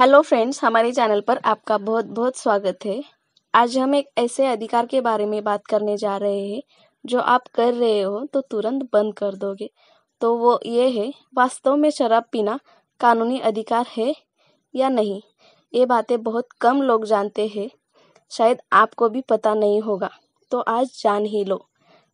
hello friends हमारे channel पर आपका बहुत बहुत स्वागत है आज हम एक ऐसे अधिकार के बारे में बात करने जा रहे हैं जो आप कर रहे हो तो तुरंत बंद कर दोगे तो वो ये है वास्तव में शराब पीना कानूनी अधिकार है या नहीं ये बातें बहुत कम लोग जानते हैं शायद आपको भी पता नहीं होगा तो आज जान ही लो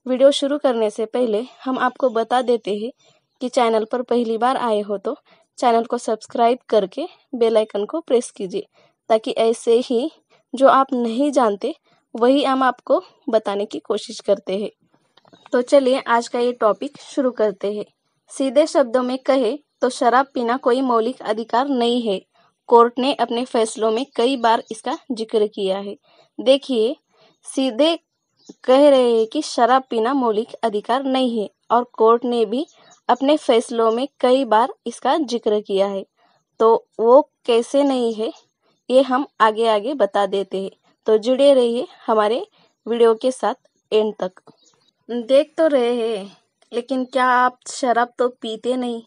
वीडियो शुरू करने से पहले हम आपको बता देते हैं कि चैनल पर पहली बार आए हो तो चैनल को सब्सक्राइब करके बेल आइकन को प्रेस कीजिए ताकि ऐसे ही जो आप नहीं जानते वही हम आपको बताने की कोशिश करते हैं तो चलिए आज का ये टॉपिक शुरू करते हैं सीधे शब्दों में कहे तो शराब पीना कोई मौलिक अधिकार नहीं है कोर्ट ने अपने फैसलों में कई बार इसका जिक्र किया है देखिए सीधे कह रहे हैं कि शराब पीना मौलिक अधिकार नहीं है और कोर्ट ने भी अपने फैसलों में कई बार इसका जिक्र किया है तो वो कैसे नहीं है ये हम आगे आगे बता देते हैं तो जुड़े रहिए हमारे वीडियो के साथ एंड तक देख तो रहे हैं लेकिन क्या आप शराब तो पीते नहीं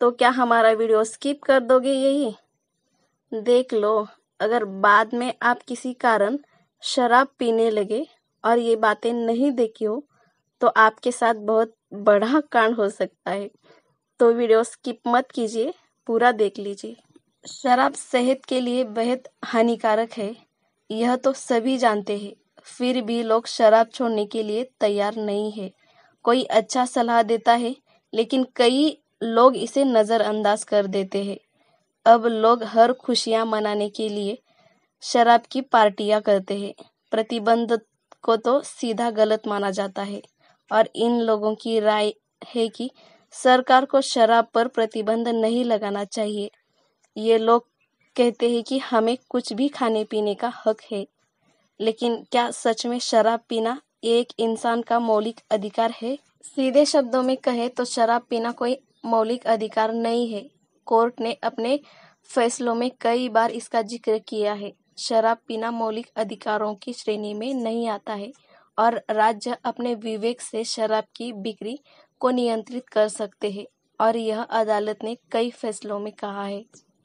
तो क्या हमारा वीडियो स्किप कर दोगे यही देख लो अगर बाद में आप किसी कारण शराब पीने लगे और ये बातें नहीं देखी हो तो आपके साथ बहुत बड़ा कांड हो सकता है तो वीडियो स्किप मत कीजिए पूरा देख लीजिए शराब सेहत के लिए बेहद हानिकारक है यह तो सभी जानते हैं फिर भी लोग शराब छोड़ने के लिए तैयार नहीं है कोई अच्छा सलाह देता है लेकिन कई लोग इसे नज़रअंदाज कर देते हैं अब लोग हर खुशियां मनाने के लिए शराब की पार्टियां करते हैं प्रतिबंध को तो सीधा गलत माना जाता है और इन लोगों की राय है कि सरकार को शराब पर प्रतिबंध नहीं लगाना चाहिए ये लोग कहते हैं कि हमें कुछ भी खाने पीने का हक है लेकिन क्या सच में शराब पीना एक इंसान का मौलिक अधिकार है सीधे शब्दों में कहे तो शराब पीना कोई मौलिक अधिकार नहीं है कोर्ट ने अपने फैसलों में कई बार इसका जिक्र किया है शराब पीना मौलिक अधिकारों की श्रेणी में नहीं आता है और राज्य अपने विवेक से शराब की बिक्री को नियंत्रित कर सकते हैं और यह अदालत ने कई फैसलों में कहा है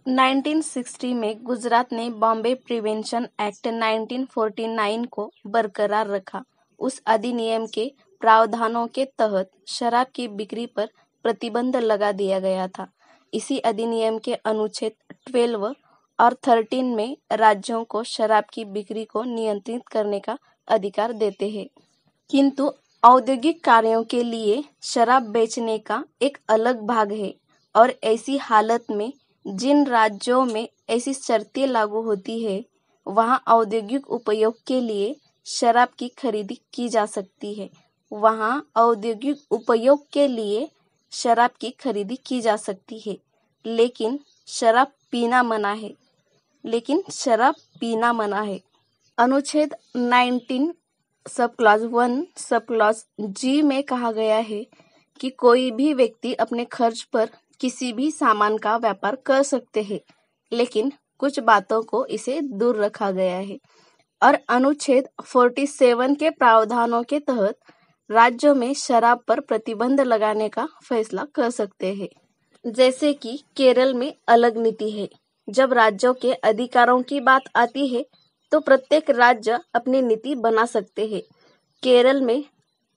1960 में गुजरात ने बॉम्बे प्रिवेंशन एक्ट 1949 को बरकरार रखा उस अधिनियम के प्रावधानों के तहत शराब की बिक्री पर प्रतिबंध लगा दिया गया था इसी अधिनियम के अनुच्छेद ट्वेल्व और थर्टीन में राज्यों को शराब की बिक्री को नियंत्रित करने का अधिकार देते हैं किंतु औद्योगिक कार्यों के लिए शराब बेचने का एक अलग भाग है और ऐसी हालत में जिन राज्यों में ऐसी शर्तें लागू होती है वहाँ औद्योगिक उपयोग के लिए शराब की खरीदी की जा सकती है वहाँ औद्योगिक उपयोग के लिए शराब की खरीदी की जा सकती है लेकिन शराब पीना मना है लेकिन शराब पीना मना है अनुच्छेद 19 sub clause one sub clause G में कहा गया है कि कोई भी व्यक्ति अपने खर्च पर किसी भी सामान का व्यापार कर सकते हैं लेकिन कुछ बातों को इसे दूर रखा गया है और अनुच्छेद 47 के प्रावधानों के तहत राज्यों में शराब पर प्रतिबंध लगाने का फैसला कर सकते हैं जैसे कि केरल में अलग नीति है जब राज्यों के अधिकारों की बात आती है तो प्रत्येक राज्य अपनी नीति बना सकते हैं केरल में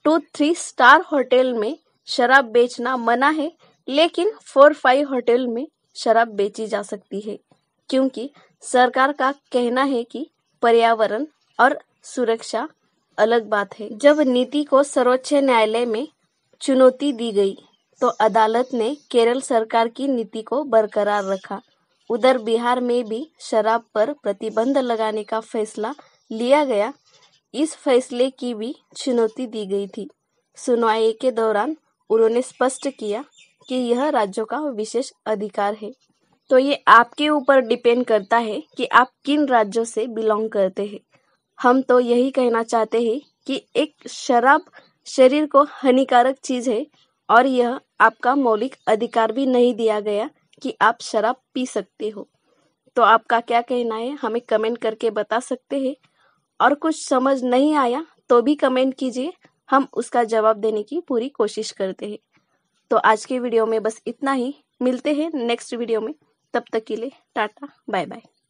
टू थ्री स्टार होटल में शराब बेचना मना है लेकिन फोर फाइव होटल में शराब बेची जा सकती है क्योंकि सरकार का कहना है कि पर्यावरण और सुरक्षा अलग बात है जब नीति को सर्वोच्च न्यायालय में चुनौती दी गई तो अदालत ने केरल सरकार की नीति को बरकरार रखा उधर बिहार में भी शराब पर प्रतिबंध लगाने का फैसला लिया गया इस फैसले की भी चुनौती दी गई थी सुनवाई के दौरान उन्होंने स्पष्ट किया कि यह राज्यों का विशेष अधिकार है तो ये आपके ऊपर डिपेंड करता है कि आप किन राज्यों से बिलोंग करते हैं हम तो यही कहना चाहते हैं कि एक शराब शरीर को हानिकारक चीज है और यह आपका मौलिक अधिकार भी नहीं दिया गया कि आप शराब पी सकते हो तो आपका क्या कहना है हमें कमेंट करके बता सकते हैं और कुछ समझ नहीं आया तो भी कमेंट कीजिए हम उसका जवाब देने की पूरी कोशिश करते हैं तो आज के वीडियो में बस इतना ही मिलते हैं नेक्स्ट वीडियो में तब तक के लिए टाटा बाय बाय